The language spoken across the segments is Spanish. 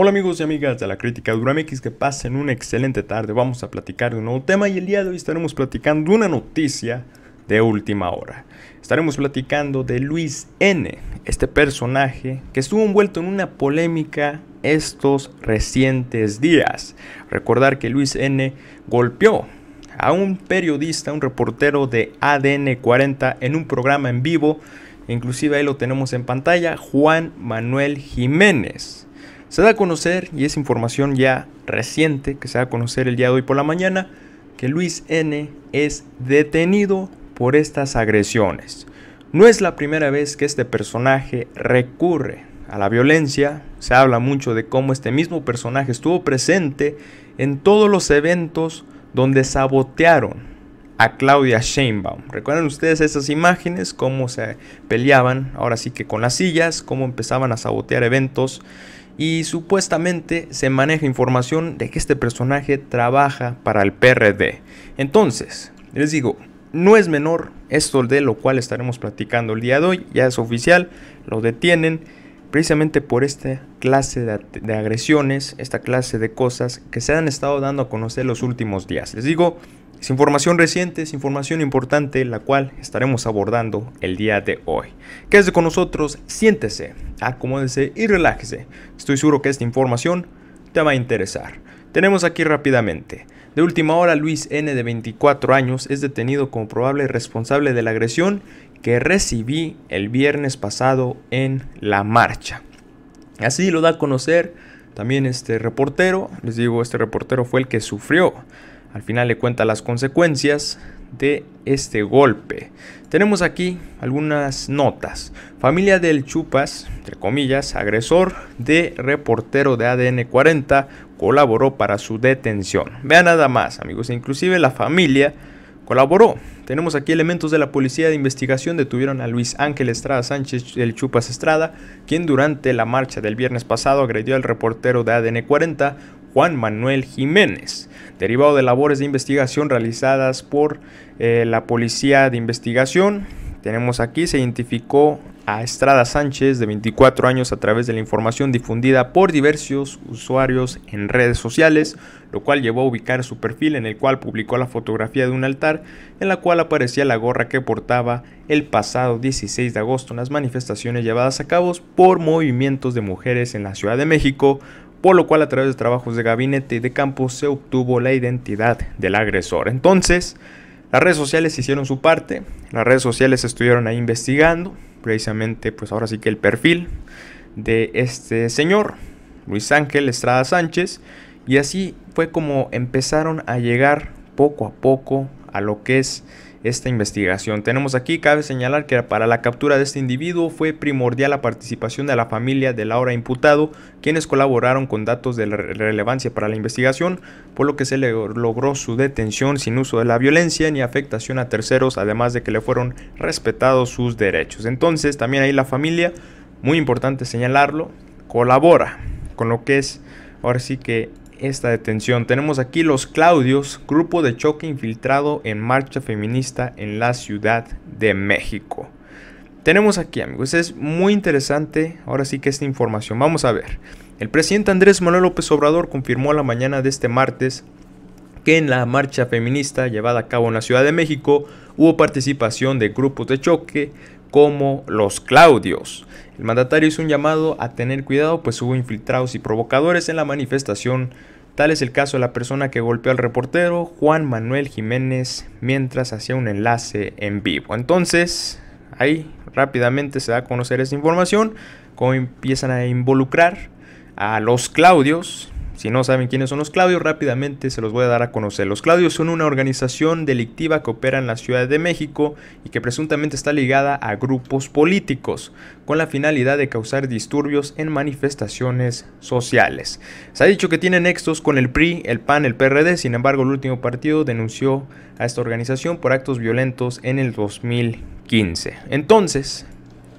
Hola amigos y amigas de la crítica DuraMX, que pasen una excelente tarde. Vamos a platicar de un nuevo tema y el día de hoy estaremos platicando una noticia de última hora. Estaremos platicando de Luis N, este personaje que estuvo envuelto en una polémica estos recientes días. Recordar que Luis N golpeó a un periodista, un reportero de ADN 40 en un programa en vivo, inclusive ahí lo tenemos en pantalla, Juan Manuel Jiménez se da a conocer, y es información ya reciente, que se da a conocer el día de hoy por la mañana, que Luis N es detenido por estas agresiones. No es la primera vez que este personaje recurre a la violencia, se habla mucho de cómo este mismo personaje estuvo presente en todos los eventos donde sabotearon a Claudia Sheinbaum. Recuerden ustedes esas imágenes? Cómo se peleaban, ahora sí que con las sillas, cómo empezaban a sabotear eventos y supuestamente se maneja información de que este personaje trabaja para el PRD. Entonces, les digo, no es menor esto de lo cual estaremos platicando el día de hoy, ya es oficial, lo detienen precisamente por esta clase de, de, agresiones, esta clase de cosas que se han estado dando a conocer los últimos días. Les digo, es información reciente, es información importante la cual estaremos abordando el día de hoy. Quédese con nosotros, siéntese, acomódese y relájese. Estoy seguro que esta información te va a interesar. Tenemos aquí rápidamente. De última hora, Luis N de 24 años es detenido como probable responsable de la agresión que recibí el viernes pasado en la marcha. Así lo da a conocer también este reportero. Les digo, este reportero fue el que sufrió al final le cuenta las consecuencias de este golpe. Tenemos aquí algunas notas. Familia del Chupas, entre comillas, agresor de reportero de ADN 40, colaboró para su detención. Vean nada más, amigos. Inclusive la familia colaboró. Tenemos aquí elementos de la policía de investigación detuvieron a Luis Ángel Estrada Sánchez del Chupas Estrada, quien durante la marcha del viernes pasado agredió al reportero de ADN 40, Juan Manuel Jiménez, derivado de labores de investigación realizadas por eh, la Policía de Investigación. Tenemos aquí, se identificó a Estrada Sánchez, de 24 años, a través de la información difundida por diversos usuarios en redes sociales, lo cual llevó a ubicar su perfil en el cual publicó la fotografía de un altar en la cual aparecía la gorra que portaba el pasado 16 de agosto en las manifestaciones llevadas a cabo por movimientos de mujeres en la Ciudad de México por lo cual a través de trabajos de gabinete y de campo se obtuvo la identidad del agresor. Entonces, las redes sociales hicieron su parte, las redes sociales estuvieron ahí investigando, precisamente pues ahora sí que el perfil de este señor, Luis Ángel Estrada Sánchez, y así fue como empezaron a llegar poco a poco a lo que es esta investigación. Tenemos aquí, cabe señalar que para la captura de este individuo fue primordial la participación de la familia del ahora imputado, quienes colaboraron con datos de relevancia para la investigación, por lo que se le logró su detención sin uso de la violencia ni afectación a terceros, además de que le fueron respetados sus derechos. Entonces, también ahí la familia, muy importante señalarlo, colabora con lo que es ahora sí que esta detención. Tenemos aquí los Claudios, grupo de choque infiltrado en marcha feminista en la Ciudad de México. Tenemos aquí, amigos, es muy interesante ahora sí que esta información. Vamos a ver. El presidente Andrés Manuel López Obrador confirmó la mañana de este martes que en la marcha feminista llevada a cabo en la Ciudad de México hubo participación de grupos de choque, como los Claudios. El mandatario hizo un llamado a tener cuidado, pues hubo infiltrados y provocadores en la manifestación. Tal es el caso de la persona que golpeó al reportero, Juan Manuel Jiménez, mientras hacía un enlace en vivo. Entonces, ahí rápidamente se da a conocer esa información, cómo empiezan a involucrar a los Claudios si no saben quiénes son los Claudios, rápidamente se los voy a dar a conocer. Los Claudios son una organización delictiva que opera en la Ciudad de México y que presuntamente está ligada a grupos políticos, con la finalidad de causar disturbios en manifestaciones sociales. Se ha dicho que tiene nexos con el PRI, el PAN, el PRD, sin embargo el último partido denunció a esta organización por actos violentos en el 2015. Entonces,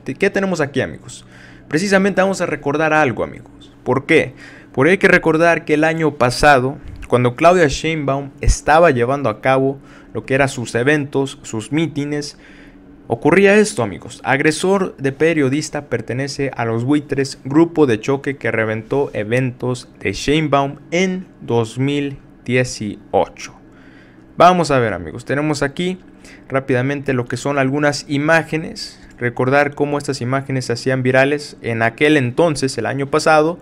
¿qué tenemos aquí amigos? Precisamente vamos a recordar algo amigos. ¿Por qué? Por ahí hay que recordar que el año pasado, cuando Claudia Sheinbaum estaba llevando a cabo lo que eran sus eventos, sus mítines, ocurría esto, amigos. Agresor de periodista pertenece a los buitres, grupo de choque que reventó eventos de Sheinbaum en 2018. Vamos a ver, amigos. Tenemos aquí rápidamente lo que son algunas imágenes. Recordar cómo estas imágenes se hacían virales en aquel entonces, el año pasado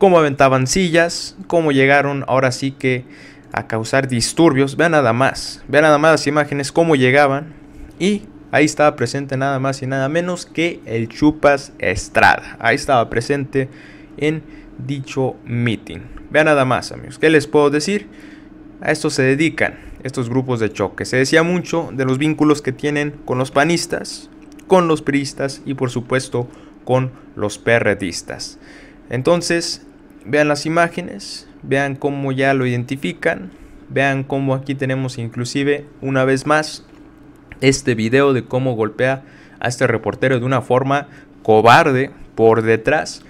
cómo aventaban sillas, cómo llegaron ahora sí que a causar disturbios. Vean nada más, vean nada más las imágenes, cómo llegaban. Y ahí estaba presente nada más y nada menos que el Chupas Estrada. Ahí estaba presente en dicho meeting. Vean nada más, amigos. ¿Qué les puedo decir? A esto se dedican estos grupos de choque. Se decía mucho de los vínculos que tienen con los panistas, con los priistas y por supuesto con los perredistas. Entonces, Vean las imágenes, vean cómo ya lo identifican, vean cómo aquí tenemos inclusive una vez más este video de cómo golpea a este reportero de una forma cobarde por detrás.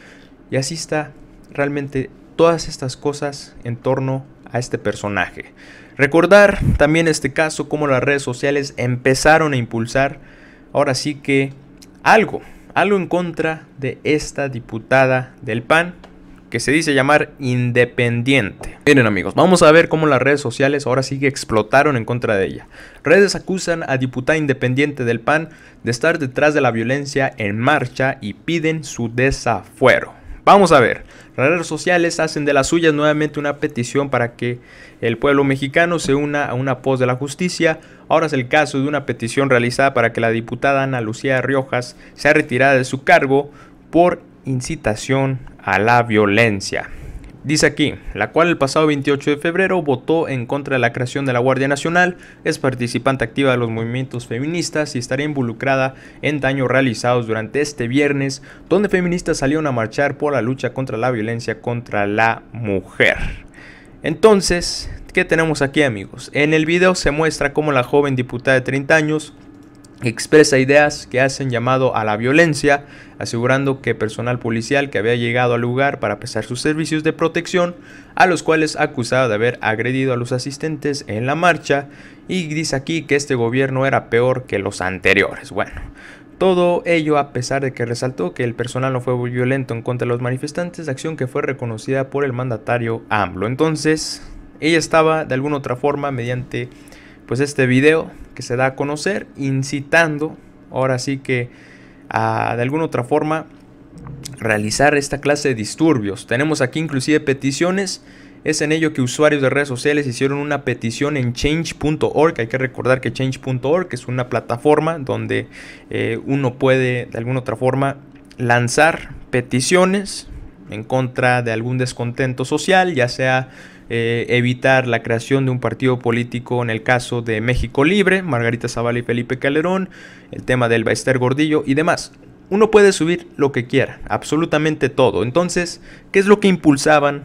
Y así está realmente todas estas cosas en torno a este personaje. Recordar también este caso, cómo las redes sociales empezaron a impulsar ahora sí que algo, algo en contra de esta diputada del PAN, que se dice llamar Independiente. Miren amigos, vamos a ver cómo las redes sociales ahora sí que explotaron en contra de ella. Redes acusan a diputada independiente del PAN de estar detrás de la violencia en marcha y piden su desafuero. Vamos a ver, las redes sociales hacen de las suyas nuevamente una petición para que el pueblo mexicano se una a una pos de la justicia. Ahora es el caso de una petición realizada para que la diputada Ana Lucía Riojas sea retirada de su cargo por incitación a la violencia. Dice aquí, la cual el pasado 28 de febrero votó en contra de la creación de la Guardia Nacional, es participante activa de los movimientos feministas y estaría involucrada en daños realizados durante este viernes, donde feministas salieron a marchar por la lucha contra la violencia contra la mujer. Entonces, ¿qué tenemos aquí amigos? En el video se muestra cómo la joven diputada de 30 años expresa ideas que hacen llamado a la violencia, asegurando que personal policial que había llegado al lugar para prestar sus servicios de protección, a los cuales acusaba de haber agredido a los asistentes en la marcha, y dice aquí que este gobierno era peor que los anteriores. Bueno, todo ello a pesar de que resaltó que el personal no fue violento en contra de los manifestantes, acción que fue reconocida por el mandatario AMLO. Entonces, ella estaba de alguna otra forma mediante pues este video que se da a conocer incitando ahora sí que a, de alguna otra forma realizar esta clase de disturbios. Tenemos aquí inclusive peticiones. Es en ello que usuarios de redes sociales hicieron una petición en change.org. Hay que recordar que change.org es una plataforma donde eh, uno puede de alguna otra forma lanzar peticiones en contra de algún descontento social, ya sea eh, evitar la creación de un partido político en el caso de México Libre, Margarita Zavala y Felipe Calderón, el tema del Baester Gordillo y demás. Uno puede subir lo que quiera, absolutamente todo. Entonces, ¿qué es lo que impulsaban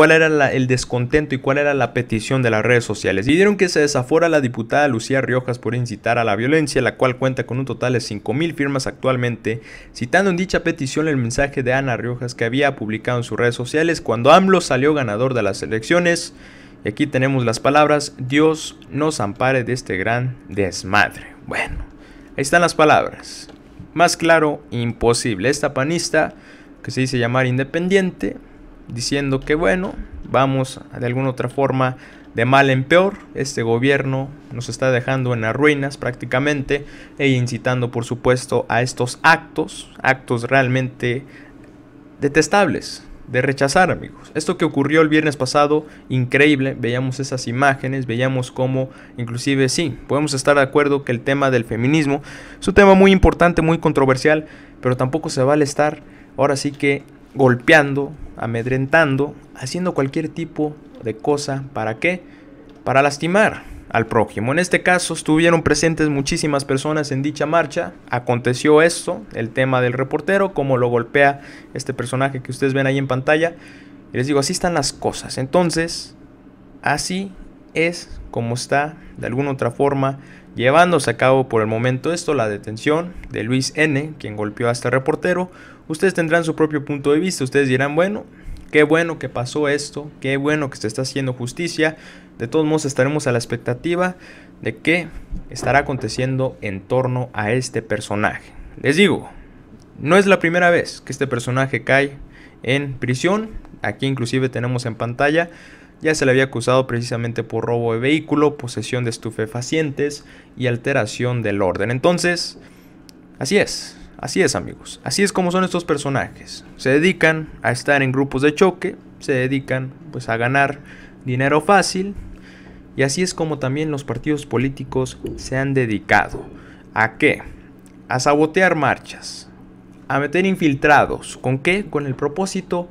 cuál era el descontento y cuál era la petición de las redes sociales. Dijeron que se desafora la diputada Lucía Riojas por incitar a la violencia, la cual cuenta con un total de 5.000 firmas actualmente, citando en dicha petición el mensaje de Ana Riojas que había publicado en sus redes sociales cuando AMLO salió ganador de las elecciones. Y aquí tenemos las palabras, Dios nos ampare de este gran desmadre. Bueno, ahí están las palabras. Más claro, imposible. Esta panista, que se dice llamar independiente, diciendo que bueno, vamos de alguna otra forma de mal en peor. Este gobierno nos está dejando en las ruinas prácticamente e incitando por supuesto a estos actos, actos realmente detestables de rechazar amigos. Esto que ocurrió el viernes pasado, increíble, veíamos esas imágenes, veíamos cómo inclusive sí, podemos estar de acuerdo que el tema del feminismo es un tema muy importante, muy controversial, pero tampoco se vale estar ahora sí que golpeando, amedrentando, haciendo cualquier tipo de cosa. ¿Para qué? Para lastimar al prójimo. En este caso estuvieron presentes muchísimas personas en dicha marcha. Aconteció esto, el tema del reportero, cómo lo golpea este personaje que ustedes ven ahí en pantalla. Y les digo, así están las cosas. Entonces, así es como está, de alguna otra forma, llevándose a cabo por el momento esto, la detención de Luis N., quien golpeó a este reportero, Ustedes tendrán su propio punto de vista, ustedes dirán, bueno, qué bueno que pasó esto, qué bueno que se está haciendo justicia. De todos modos estaremos a la expectativa de qué estará aconteciendo en torno a este personaje. Les digo, no es la primera vez que este personaje cae en prisión. Aquí inclusive tenemos en pantalla ya se le había acusado precisamente por robo de vehículo, posesión de estupefacientes y alteración del orden. Entonces, así es, Así es amigos, así es como son estos personajes. Se dedican a estar en grupos de choque, se dedican pues a ganar dinero fácil y así es como también los partidos políticos se han dedicado. ¿A qué? A sabotear marchas, a meter infiltrados. ¿Con qué? Con el propósito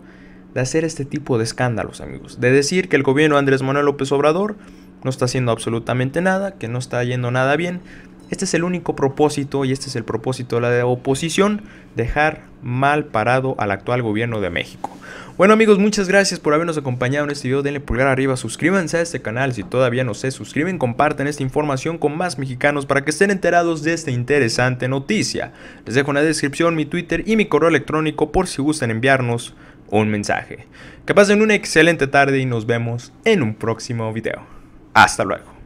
de hacer este tipo de escándalos amigos. De decir que el gobierno de Andrés Manuel López Obrador no está haciendo absolutamente nada, que no está yendo nada bien, este es el único propósito y este es el propósito de la oposición, dejar mal parado al actual gobierno de México. Bueno amigos, muchas gracias por habernos acompañado en este video, denle pulgar arriba, suscríbanse a este canal si todavía no se suscriben, comparten esta información con más mexicanos para que estén enterados de esta interesante noticia. Les dejo en la descripción mi Twitter y mi correo electrónico por si gustan enviarnos un mensaje. Que pasen una excelente tarde y nos vemos en un próximo video. Hasta luego.